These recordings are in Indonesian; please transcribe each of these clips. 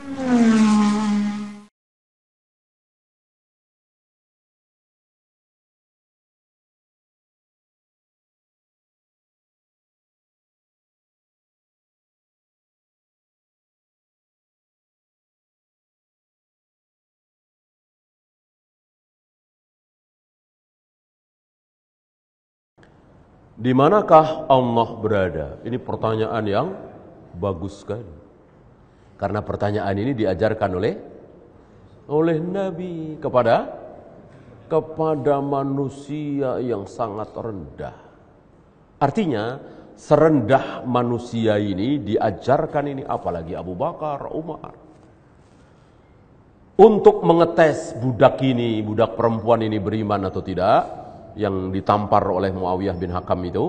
Di manakah Allah berada? Ini pertanyaan yang bagus sekali. Karena pertanyaan ini diajarkan oleh oleh Nabi kepada kepada manusia yang sangat rendah. Artinya, serendah manusia ini diajarkan ini apalagi Abu Bakar, Umar. Untuk mengetes budak ini, budak perempuan ini beriman atau tidak, yang ditampar oleh Muawiyah bin Hakam itu,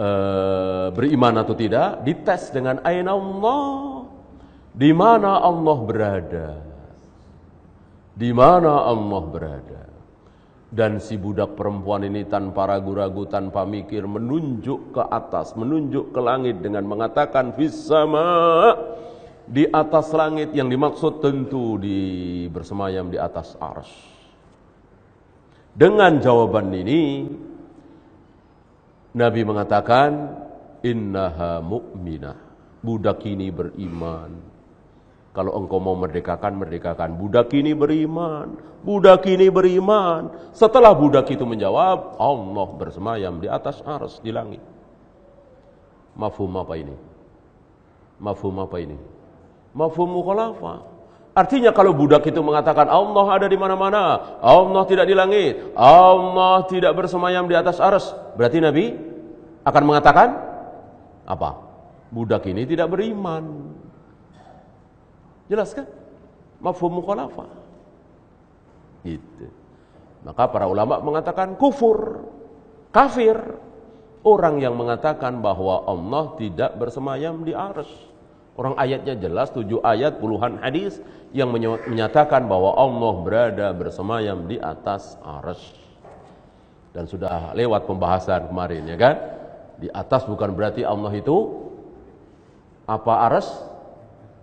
eh, beriman atau tidak, dites dengan Aina Allah di mana Allah berada? Di mana Allah berada? Dan si budak perempuan ini tanpa ragu-ragu, tanpa mikir, menunjuk ke atas, menunjuk ke langit dengan mengatakan, Fisama, di atas langit yang dimaksud tentu di bersemayam di atas ars. Dengan jawaban ini, Nabi mengatakan, Innaha mu'minah. Budak ini beriman. Kalau engkau mau merdekakan, merdekakan. Budak ini beriman, budak ini beriman. Setelah budak itu menjawab, Allah bersemayam di atas ars, di langit. Mafum apa ini? Mafum apa ini? Mafhum mukhalafah. Artinya kalau budak itu mengatakan Allah ada di mana-mana, Allah tidak di langit, Allah tidak bersemayam di atas ars, berarti Nabi akan mengatakan apa? Budak ini tidak beriman. Jelas kan? Mafhum mukhalafah. Gitu. Maka para ulama mengatakan kufur, kafir. Orang yang mengatakan bahwa Allah tidak bersemayam di arsy. Orang ayatnya jelas, tujuh ayat, puluhan hadis yang menyatakan bahwa Allah berada bersemayam di atas arsy. Dan sudah lewat pembahasan kemarin, ya kan? Di atas bukan berarti Allah itu apa arsy?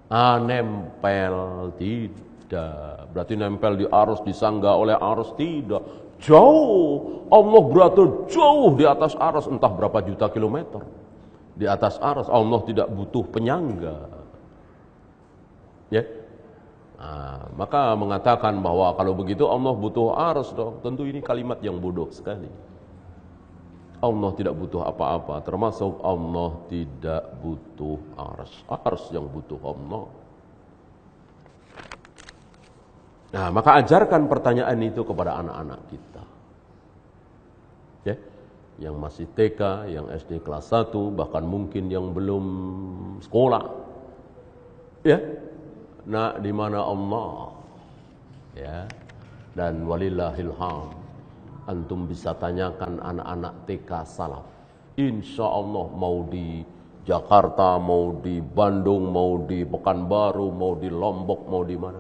Ah, nempel tidak. Berarti nempel di arus, disangga oleh arus tidak. Jauh. Allah berada jauh di atas arus entah berapa juta kilometer. Di atas arus Allah tidak butuh penyangga. Ya. Nah, maka mengatakan bahwa kalau begitu Allah butuh arus dong. Tentu ini kalimat yang bodoh sekali. Allah tidak butuh apa-apa termasuk Allah tidak butuh ars ars yang butuh Allah nah maka ajarkan pertanyaan itu kepada anak-anak kita ya yang masih TK, yang SD kelas 1, bahkan mungkin yang belum sekolah. Ya. Nah, di mana Allah? Ya. Dan walillahilham antum bisa tanyakan anak-anak TK salaf. Insya Allah mau di Jakarta, mau di Bandung, mau di Pekanbaru, mau di Lombok, mau di mana.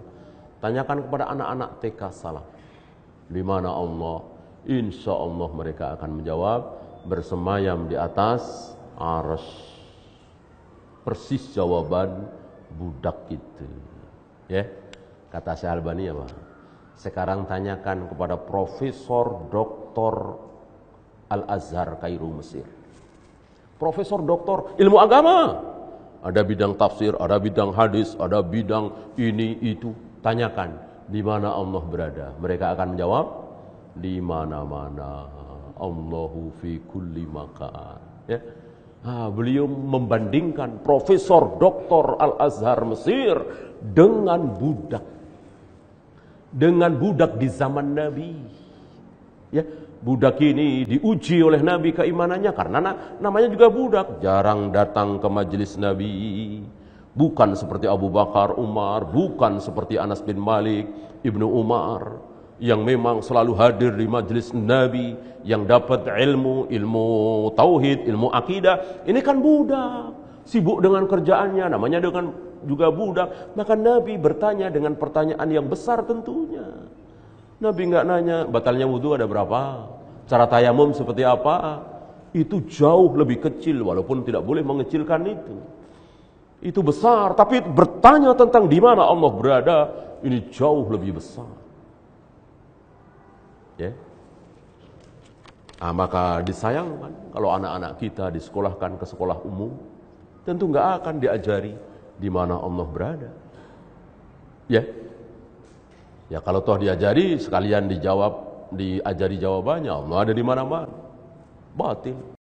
Tanyakan kepada anak-anak TK salaf. Di mana Allah? Insya Allah mereka akan menjawab bersemayam di atas arus. Persis jawaban budak itu. Ya, kata Syahabani ya sekarang tanyakan kepada Profesor Doktor Al-Azhar Kairo Mesir. Profesor Doktor ilmu agama. Ada bidang tafsir, ada bidang hadis, ada bidang ini itu. Tanyakan di mana Allah berada. Mereka akan menjawab di mana-mana. Allahu fi kulli makan. Ya. beliau membandingkan Profesor doktor Al-Azhar Mesir dengan budak dengan budak di zaman Nabi. Ya, budak ini diuji oleh Nabi keimanannya karena na namanya juga budak, jarang datang ke majelis Nabi. Bukan seperti Abu Bakar, Umar, bukan seperti Anas bin Malik, Ibnu Umar yang memang selalu hadir di majelis Nabi yang dapat ilmu, ilmu tauhid, ilmu akidah. Ini kan budak, sibuk dengan kerjaannya, namanya dengan juga budak. Maka Nabi bertanya dengan pertanyaan yang besar tentunya. Nabi nggak nanya batalnya wudhu ada berapa, cara tayamum seperti apa. Itu jauh lebih kecil walaupun tidak boleh mengecilkan itu. Itu besar, tapi bertanya tentang di mana Allah berada, ini jauh lebih besar. Ya. Nah, maka disayangkan kalau anak-anak kita disekolahkan ke sekolah umum, tentu nggak akan diajari di mana Allah berada. Ya. Ya kalau toh diajari sekalian dijawab, diajari jawabannya Allah ada di mana-mana. batin.